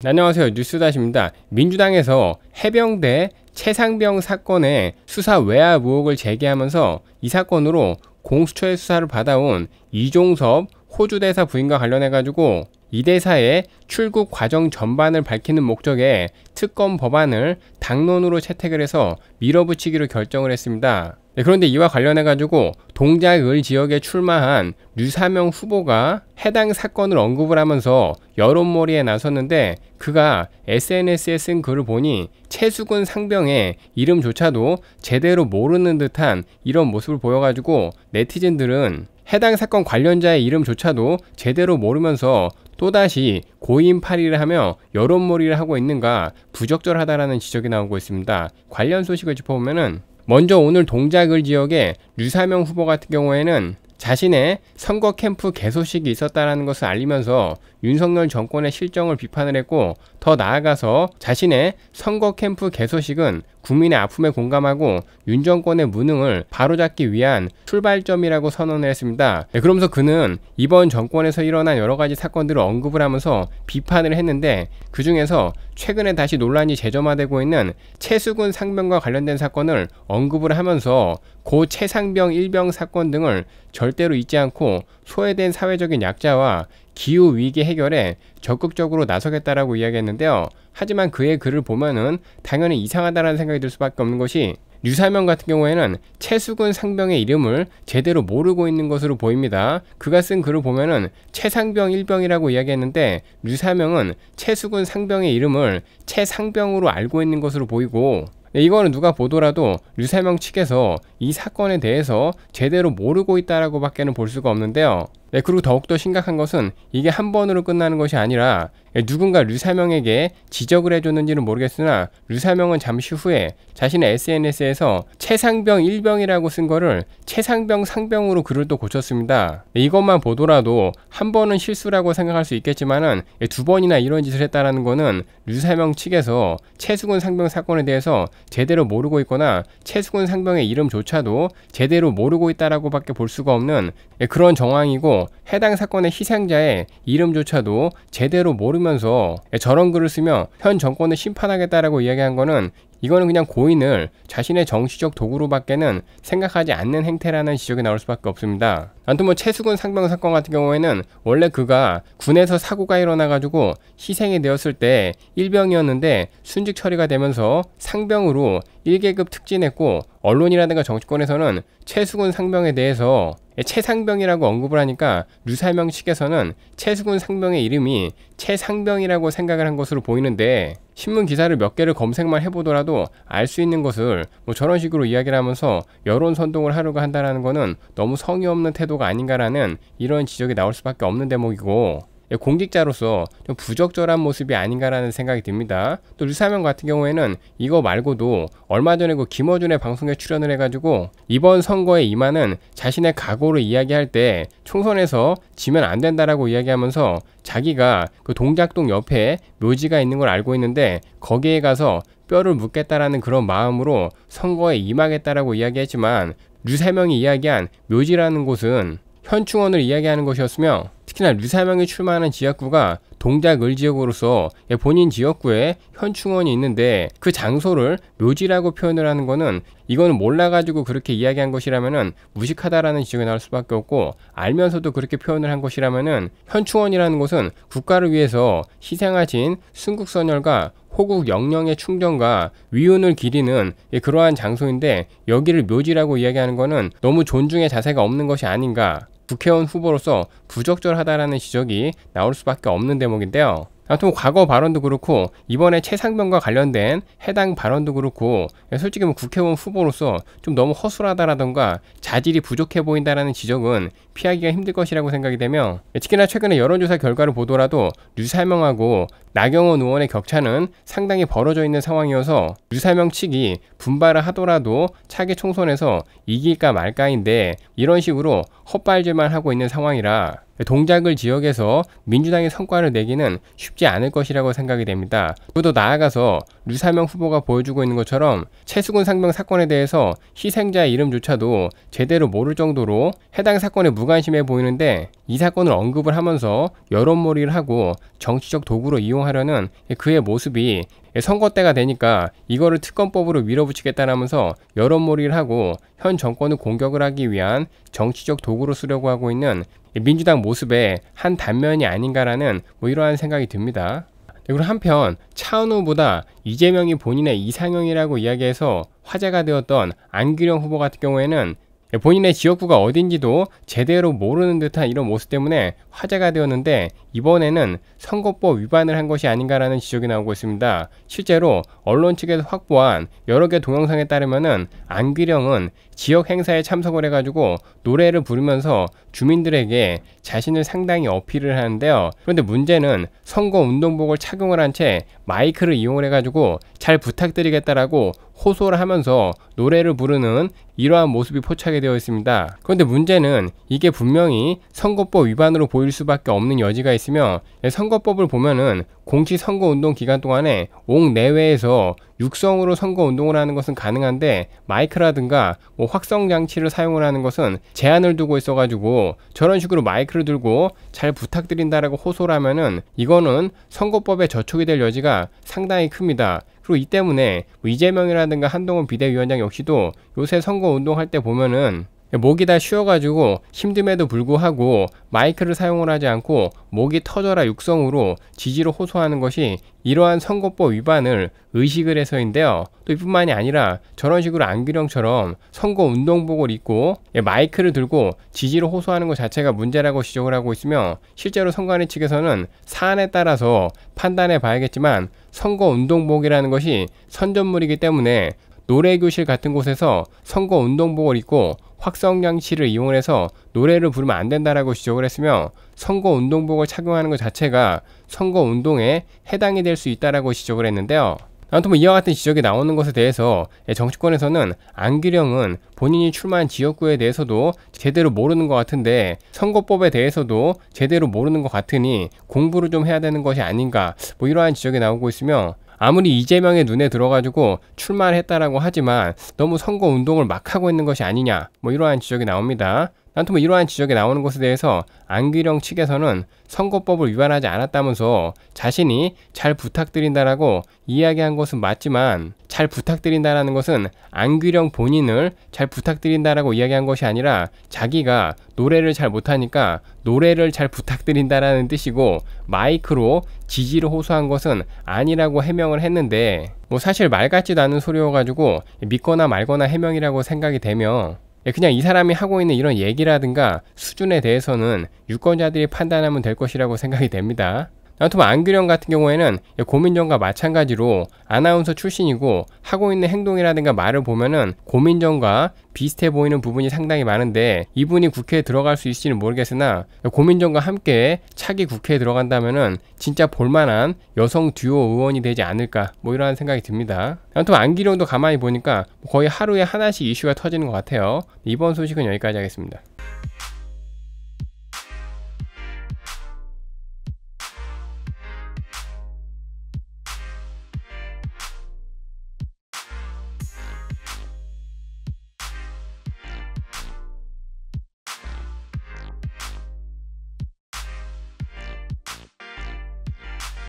네, 안녕하세요 뉴스다시입니다 민주당에서 해병대 최상병 사건의 수사 외압 의혹을 제기하면서 이 사건으로 공수처의 수사를 받아온 이종섭 호주 대사 부인과 관련해 가지고 이 대사의 출국 과정 전반을 밝히는 목적의 특검 법안을 당론으로 채택을 해서 밀어붙이기로 결정을 했습니다. 네, 그런데 이와 관련해 가지고 동작을 지역에 출마한 류사명 후보가 해당 사건을 언급을 하면서 여론몰이에 나섰는데 그가 SNS에 쓴 글을 보니 최수근 상병의 이름조차도 제대로 모르는 듯한 이런 모습을 보여가지고 네티즌들은 해당 사건 관련자의 이름조차도 제대로 모르면서 또다시 고인팔이를 하며 여론몰이를 하고 있는가 부적절하다라는 지적이 나오고 있습니다. 관련 소식을 짚어보면은 먼저 오늘 동작을 지역에 유사명 후보 같은 경우에는 자신의 선거 캠프 개소식이 있었다라는 것을 알리면서 윤석열 정권의 실정을 비판을 했고 더 나아가서 자신의 선거 캠프 개소식은 국민의 아픔에 공감하고 윤 정권의 무능을 바로잡기 위한 출발점이라고 선언을 했습니다. 네, 그러면서 그는 이번 정권에서 일어난 여러 가지 사건들을 언급을 하면서 비판을 했는데 그 중에서 최근에 다시 논란이 재점화되고 있는 최수근 상병과 관련된 사건을 언급을 하면서 고 최상병 일병 사건 등을 절대로 잊지 않고 소외된 사회적인 약자와 기후 위기 해결에 적극적으로 나서겠다라고 이야기했는데요. 하지만 그의 글을 보면은 당연히 이상하다라는 생각이 들 수밖에 없는 것이 류사명 같은 경우에는 최수근 상병의 이름을 제대로 모르고 있는 것으로 보입니다. 그가 쓴 글을 보면은 최상병 일병이라고 이야기했는데 류사명은 최수근 상병의 이름을 최상병으로 알고 있는 것으로 보이고 네, 이거는 누가 보더라도 류세명 측에서 이 사건에 대해서 제대로 모르고 있다라고 밖에는 볼 수가 없는데요. 네, 그리고 더욱더 심각한 것은 이게 한 번으로 끝나는 것이 아니라 예, 누군가 류사명에게 지적을 해줬는지는 모르겠으나 류사명은 잠시 후에 자신의 SNS에서 최상병 일병이라고쓴 거를 최상병 상병으로 글을 또 고쳤습니다. 예, 이것만 보더라도 한 번은 실수라고 생각할 수있겠지만두 예, 번이나 이런 짓을 했다라는 거는 류사명 측에서 최수근 상병 사건에 대해서 제대로 모르고 있거나 최수근 상병의 이름조차도 제대로 모르고 있다라고 밖에 볼 수가 없는 그런 정황이고 해당 사건의 희생자의 이름조차도 제대로 모르면 쓰면서 예, 저런 글을 쓰며 현 정권을 심판하겠다라고 이야기한 거는 이거는 그냥 고인을 자신의 정치적 도구로밖에는 생각하지 않는 행태라는 지적이 나올 수밖에 없습니다. 아무튼 뭐 최수근 상병 사건 같은 경우에는 원래 그가 군에서 사고가 일어나가지고 희생이 되었을 때 일병이었는데 순직 처리가 되면서 상병으로 1계급 특진했고 언론이라든가 정치권에서는 최수근 상병에 대해서 최상병이라고 언급을 하니까 류살명식에서는 최수근 상병의 이름이 최상병이라고 생각을 한 것으로 보이는데 신문 기사를 몇 개를 검색만 해보더라도 알 수 있는 것을 뭐 저런 식으로 이야기를 하면서 여론 선동을 하려고 한다는 것은 너무 성의 없는 태도가 아닌가라는 이런 지적이 나올 수밖에 없는 대목이고 예, 공직자로서 좀 부적절한 모습이 아닌가라는 생각이 듭니다. 또 류사명 같은 경우에는 이거 말고도 얼마 전에 그 김어준의 방송에 출연을 해가지고 이번 선거에 임하는 자신의 각오를 이야기할 때 총선에서 지면 안 된다라고 이야기하면서 자기가 그 동작동 옆에 묘지가 있는 걸 알고 있는데 거기에 가서 뼈를 묻겠다라는 그런 마음으로 선거에 임하겠다라고 이야기했지만 류세명이 이야기한 묘지라는 곳은 현충원을 이야기하는 것이었으며 특히나 류사명이 출마하는 지역구가 동작을 지역으로서 본인 지역구에 현충원이 있는데 그 장소를 묘지라고 표현을 하는 거는 이거는 몰라가지고 그렇게 이야기한 것이라면은 무식하다라는 지적이 나올 수밖에 없고 알면서도 그렇게 표현을 한 것이라면은 현충원이라는 곳은 국가를 위해서 희생하신 순국선열과 호국 영령의 충전과 위운을 기리는 예, 그러한 장소인데 여기를 묘지라고 이야기하는 것은 너무 존중의 자세가 없는 것이 아닌가 국회의원 후보로서 부적절하다라는 지적이 나올 수밖에 없는 대목인데요. 아무튼 뭐 과거 발언도 그렇고 이번에 최상병과 관련된 해당 발언도 그렇고 솔직히 뭐 국회의원 후보로서 좀 너무 허술하다라던가 자질이 부족해 보인다라는 지적은 피하기가 힘들 것이라고 생각이 되며 특히나 최근에 여론조사 결과를 보더라도 유사명하고 나경원 의원의 격차는 상당히 벌어져 있는 상황이어서 유사명 측이 분발을 하더라도 차기 총선에서 이길까 말까인데 이런 식으로 헛발질만 하고 있는 상황이라 동작을 지역에서 민주당의 성과를 내기는 쉽지 않을 것이라고 생각이 됩니다. 그또 나아가서 류사명 후보가 보여주고 있는 것처럼 최수근 상병 사건에 대해서 희생자의 이름조차도 제대로 모를 정도로 해당 사건에 무관심해 보이는데 이 사건을 언급을 하면서 여론몰이를 하고 정치적 도구로 이용하려는 그의 모습이 예, 선거 때가 되니까 이거를 특검법으로 밀어붙이겠다라면서 여론몰이를 하고 현 정권을 공격을 하기 위한 정치적 도구로 쓰려고 하고 있는 민주당 모습의 한 단면이 아닌가라는 뭐 이러한 생각이 듭니다. 네, 그리고 한편 차은우보다 이재명이 본인의 이상형이라고 이야기해서 화제가 되었던 안규령 후보 같은 경우에는 예, 본인의 지역구가 어딘지도 제대로 모르는 듯한 이런 모습 때문에 화제가 되었는데 이번에는 선거법 위반을 한 것이 아닌가라는 지적이 나오고 있습니다. 실제로 언론 측에서 확보한 여러 개 동영상에 따르면안기령은 지역 행사에 참석을 해가지고 노래를 부르면서 주민들에게 자신을 상당히 어필을 하는데요. 그런데 문제는 선거 운동복을 착용을 한 채 마이크를 이용을 해가지고 잘 부탁드리겠다라고 호소를 하면서 노래를 부르는 이러한 모습이 포착이 되어 있습니다. 그런데 문제는 이게 분명히 선거법 위반으로 보일 수밖에 없는 여지가 있으며 예, 선거법을 보면은 공시선거운동 기간 동안에 옥 내외에서 육성으로 선거운동을 하는 것은 가능한데 마이크라든가 뭐 확성장치를 사용을 하는 것은 제한을 두고 있어가지고 저런 식으로 마이크를 들고 잘 부탁드린다라고 호소를 하면은 이거는 선거법에 저촉이 될 여지가 상당히 큽니다. 그리고 이 때문에 뭐 이재명이라든가 한동훈 비대위원장 역시도 요새 선거 운동할 때 보면은 목이 다 쉬어가지고 힘듦에도 불구하고 마이크를 사용을 하지 않고 목이 터져라 육성으로 지지로 호소하는 것이 이러한 선거법 위반을 의식을 해서인데요. 또 이뿐만이 아니라 저런 식으로 안규령처럼 선거 운동복을 입고 예, 마이크를 들고 지지로 호소하는 것 자체가 문제라고 지적을 하고 있으며 실제로 선관위 측에서는 사안에 따라서 판단해 봐야겠지만 선거운동복이라는 것이 선전물이기 때문에 노래교실 같은 곳에서 선거운동복을 입고 확성장치를 이용해서 노래를 부르면 안 된다라고 지적을 했으며 선거운동복을 착용하는 것 자체가 선거운동에 해당이 될 수 있다라고 지적을 했는데요. 아무튼 뭐 이와 같은 지적이 나오는 것에 대해서 예, 정치권에서는 안규령은 본인이 출마한 지역구에 대해서도 제대로 모르는 것 같은데 선거법에 대해서도 제대로 모르는 것 같으니 공부를 좀 해야 되는 것이 아닌가 뭐 이러한 지적이 나오고 있으며 아무리 이재명의 눈에 들어가지고 출마를 했다라고 하지만 너무 선거 운동을 막 하고 있는 것이 아니냐 뭐 이러한 지적이 나옵니다. 난토뭐 이러한 지적이 나오는 것에 대해서 안규령 측에서는 선거법을 위반하지 않았다면서 자신이 잘 부탁드린다라고 이야기한 것은 맞지만 잘 부탁드린다라는 것은 안규령 본인을 잘 부탁드린다라고 이야기한 것이 아니라 자기가 노래를 잘 못하니까 노래를 잘 부탁드린다라는 뜻이고 마이크로 지지를 호소한 것은 아니라고 해명을 했는데 뭐 사실 말 같지도 않은 소리여가지고 믿거나 말거나 해명이라고 생각이 되며 예, 그냥 이 사람이 하고 있는 이런 얘기라든가 수준에 대해서는 유권자들이 판단하면 될 것이라고 생각이 됩니다. 아무튼 뭐 안규령 같은 경우에는 고민정과 마찬가지로 아나운서 출신이고 하고 있는 행동이라든가 말을 보면은 고민정과 비슷해 보이는 부분이 상당히 많은데 이분이 국회에 들어갈 수 있을지는 모르겠으나 고민정과 함께 차기 국회에 들어간다면은 진짜 볼만한 여성 듀오 의원이 되지 않을까 뭐 이러한 생각이 듭니다. 아무튼 뭐 안기령도 가만히 보니까 거의 하루에 하나씩 이슈가 터지는 것 같아요. 이번 소식은 여기까지 하겠습니다.